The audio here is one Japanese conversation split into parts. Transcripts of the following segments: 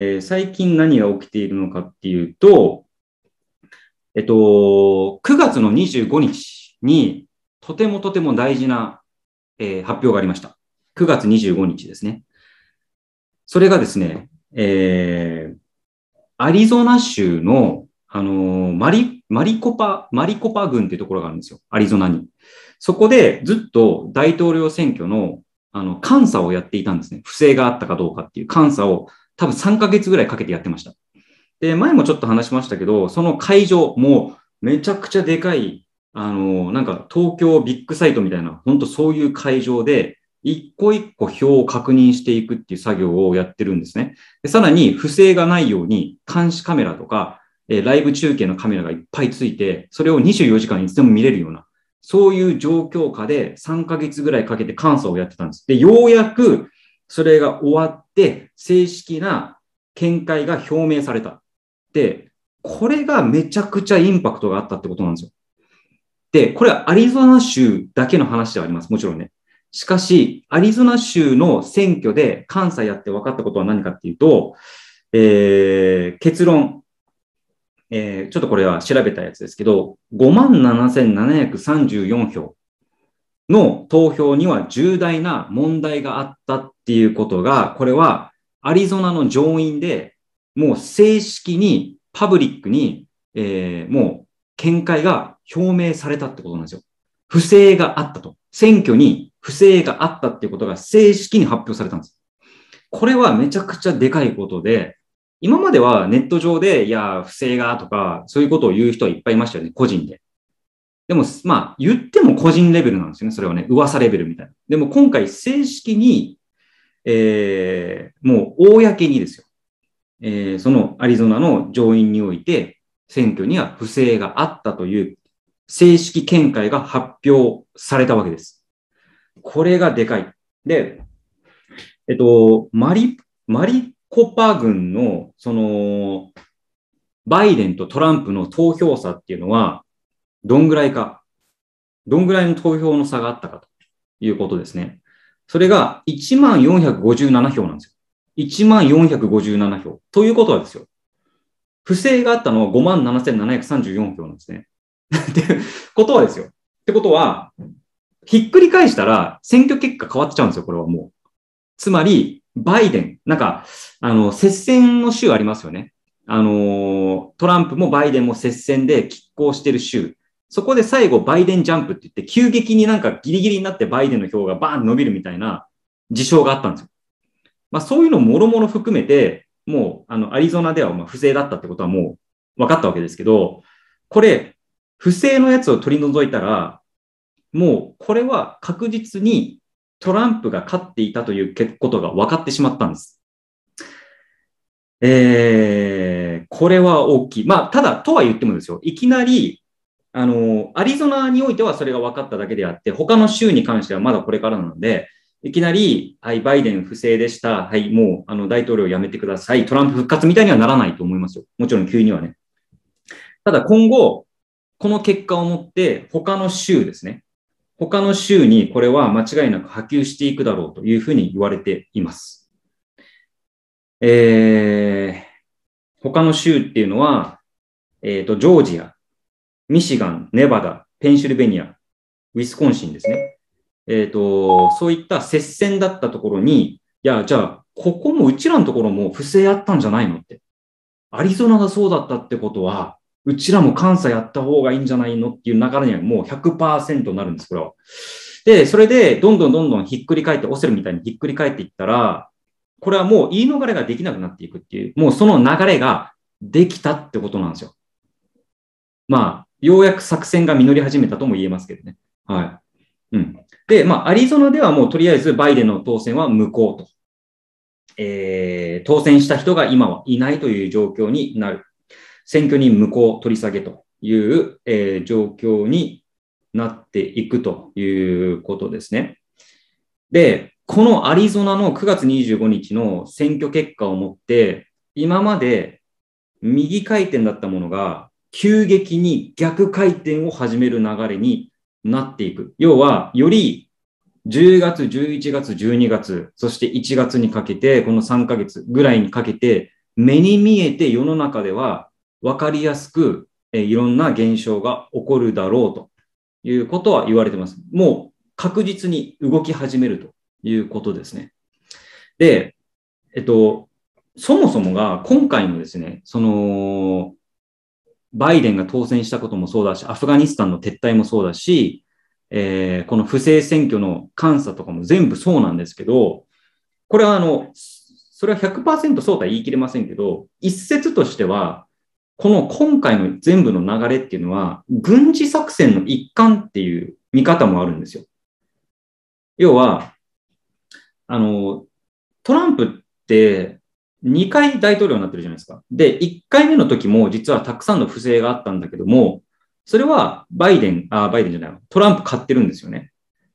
えー、最近何が起きているのかっていうと、えっと、9月の25日に、とてもとても大事な、えー、発表がありました。9月25日ですね。それがですね、えー、アリゾナ州の、あのー、マリ、マリコパ、マリコパ郡っていうところがあるんですよ。アリゾナに。そこでずっと大統領選挙の、あの、監査をやっていたんですね。不正があったかどうかっていう監査を多分3ヶ月ぐらいかけてやってました。で、前もちょっと話しましたけど、その会場、もうめちゃくちゃでかい、あの、なんか東京ビッグサイトみたいな、本当そういう会場で、一個一個表を確認していくっていう作業をやってるんですね。でさらに不正がないように監視カメラとか、えライブ中継のカメラがいっぱいついて、それを24時間いつでも見れるような、そういう状況下で3ヶ月ぐらいかけて監査をやってたんです。で、ようやくそれが終わっで、正式な見解が表明された。で、これがめちゃくちゃインパクトがあったってことなんですよ。で、これはアリゾナ州だけの話ではあります。もちろんね。しかし、アリゾナ州の選挙で関西やって分かったことは何かっていうと、えー、結論、えー、ちょっとこれは調べたやつですけど、57,734票の投票には重大な問題があったっていうことが、これはアリゾナの上院でもう正式にパブリックに、えー、もう見解が表明されたってことなんですよ。不正があったと。選挙に不正があったっていうことが正式に発表されたんです。これはめちゃくちゃでかいことで、今まではネット上で、いや、不正がとか、そういうことを言う人はいっぱいいましたよね、個人で。でも、まあ、言っても個人レベルなんですよね。それはね、噂レベルみたいな。でも、今回、正式に、えー、もう、公にですよ。えー、そのアリゾナの上院において、選挙には不正があったという正式見解が発表されたわけです。これがでかい。で、えっと、マリ、マリコパ軍の、その、バイデンとトランプの投票差っていうのは、どんぐらいか、どんぐらいの投票の差があったかということですね。それが1457票なんですよ。1457票。ということはですよ。不正があったのは57,734票なんですね。っ てことはですよ。ってことは、ひっくり返したら選挙結果変わっちゃうんですよ、これはもう。つまり、バイデン、なんか、あの、接戦の州ありますよね。あの、トランプもバイデンも接戦で拮抗してる州そこで最後バイデンジャンプって言って、急激になんかギリギリになってバイデンの票がバーン伸びるみたいな事象があったんですよ。まあそういうのもろもろ含めて、もうあのアリゾナではまあ不正だったってことはもう分かったわけですけど、これ、不正のやつを取り除いたら、もうこれは確実にトランプが勝っていたということが分かってしまったんです。えー、これは大きい。まあ、ただ、とは言ってもですよ。いきなりあの、アリゾナにおいてはそれが分かっただけであって、他の州に関してはまだこれからなので、いきなり、はい、バイデン不正でした。はい、もう、あの、大統領やめてください。トランプ復活みたいにはならないと思いますよ。もちろん急にはね。ただ今後、この結果をもって、他の州ですね。他の州にこれは間違いなく波及していくだろうというふうに言われています。えー、他の州っていうのは、えっ、ー、と、ジョージア、ミシガン、ネバダ、ペンシルベニア、ウィスコンシンですね。えっ、ー、と、そういった接戦だったところに、いや、じゃあ、ここもうちらのところも不正あったんじゃないのって。アリゾナがそうだったってことは、うちらも監査やった方がいいんじゃないのっていう流れにはもう100%になるんです、これは。で、それで、どんどんどんどんひっくり返って、オセルみたいにひっくり返っていったら、これはもう言い逃れができなくなっていくっていう、もうその流れができたってことなんですよ。まあ、ようやく作戦が実り始めたとも言えますけどね。はい。うん。で、まあ、アリゾナではもうとりあえずバイデンの当選は無効と。えー、当選した人が今はいないという状況になる。選挙に無効取り下げという、えー、状況になっていくということですね。で、このアリゾナの9月25日の選挙結果をもって、今まで右回転だったものが急激に逆回転を始める流れになっていく。要は、より10月、11月、12月、そして1月にかけて、この3ヶ月ぐらいにかけて、目に見えて世の中では分かりやすく、えいろんな現象が起こるだろうということは言われてます。もう確実に動き始めるということですね。で、えっと、そもそもが今回のですね、その、バイデンが当選したこともそうだし、アフガニスタンの撤退もそうだし、えー、この不正選挙の監査とかも全部そうなんですけど、これはあの、それは100%そうとは言い切れませんけど、一説としては、この今回の全部の流れっていうのは、軍事作戦の一環っていう見方もあるんですよ。要は、あの、トランプって2回大統領になってるじゃないですか。で、1回目の時も実はたくさんの不正があったんだけども、それはバイデン、あ、バイデンじゃない、トランプ買ってるんですよね。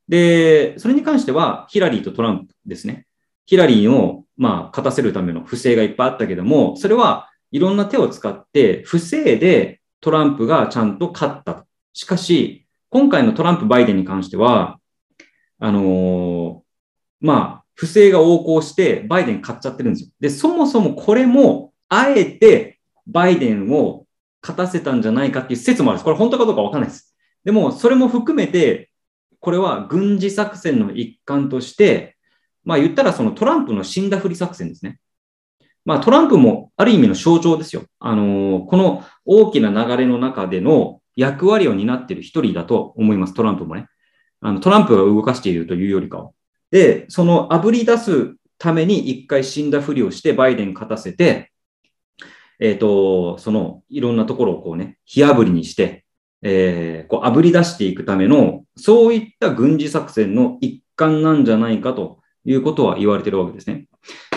で、それに関してはヒラリーとトランプですね。ヒラリーを、まあ、勝たせるための不正がいっぱいあったけども、それはいろんな手を使って、不正でトランプがちゃんと勝った。しかし、今回のトランプ・バイデンに関しては、あのー、まあ、不正が横行して、バイデン買っちゃってるんですよ。で、そもそもこれも、あえてバイデンを勝たせたんじゃないかっていう説もあるんです。これ本当かどうかわかんないです。でも、それも含めて、これは軍事作戦の一環として、まあ言ったらそのトランプの死んだふり作戦ですね。まあトランプもある意味の象徴ですよ。あのー、この大きな流れの中での役割を担っている一人だと思います、トランプもね。あのトランプが動かしているというよりかは。で、その炙り出すために一回死んだふりをしてバイデン勝たせて、えっ、ー、と、そのいろんなところをこうね、火炙りにして、えー、こう炙り出していくための、そういった軍事作戦の一環なんじゃないかということは言われてるわけですね。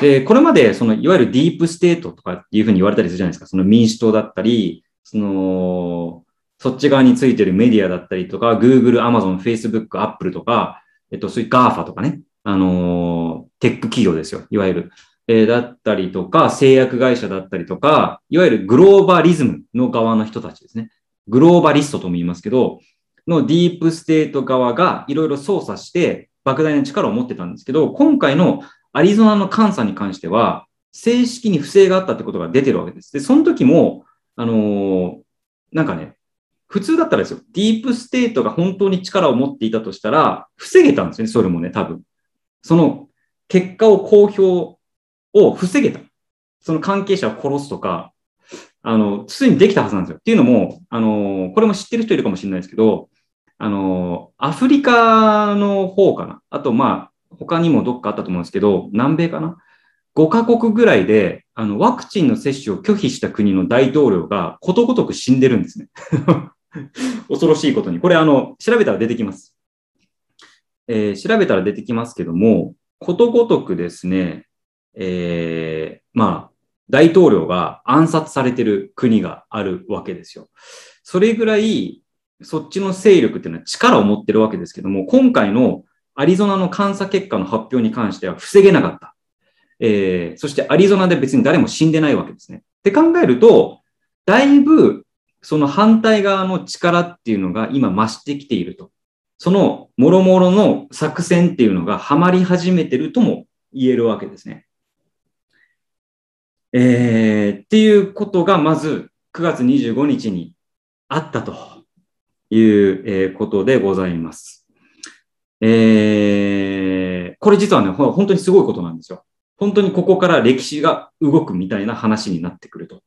で、これまで、その、いわゆるディープステートとかっていうふうに言われたりするじゃないですか。その民主党だったり、その、そっち側についてるメディアだったりとか、Google、Amazon、Facebook、Apple とか、えっと、そういう GAFA とかね、あの、テック企業ですよ、いわゆる。えー、だったりとか、製薬会社だったりとか、いわゆるグローバリズムの側の人たちですね。グローバリストとも言いますけど、のディープステート側がいろいろ操作して、莫大な力を持ってたんですけど、今回のアリゾナの監査に関しては、正式に不正があったってことが出てるわけです。で、その時も、あのー、なんかね、普通だったらですよ、ディープステートが本当に力を持っていたとしたら、防げたんですよね、それもね、多分。その結果を公表を防げた。その関係者を殺すとか、あの、普通にできたはずなんですよ。っていうのも、あの、これも知ってる人いるかもしれないですけど、あの、アフリカの方かな。あと、まあ、他にもどっかあったと思うんですけど、南米かな。5カ国ぐらいで、あの、ワクチンの接種を拒否した国の大統領がことごとく死んでるんですね。恐ろしいことに。これ、あの、調べたら出てきます。えー、調べたら出てきますけども、ことごとくですね、えー、まあ、大統領が暗殺されてる国があるわけですよ。それぐらい、そっちの勢力っていうのは力を持ってるわけですけども、今回のアリゾナの監査結果の発表に関しては防げなかった。えー、そしてアリゾナで別に誰も死んでないわけですね。って考えると、だいぶその反対側の力っていうのが今増してきていると。そのもろもろの作戦っていうのがはまり始めてるとも言えるわけですね。えー、っていうことがまず9月25日にあったという、えことでございます。えー、これ実はね、本当にすごいことなんですよ。本当にここから歴史が動くみたいな話になってくると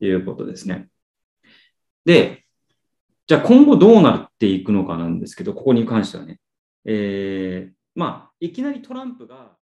いうことですね。で、じゃあ今後どうなっていくのかなんですけど、ここに関してはね。えー、まあ、いきなりトランプが、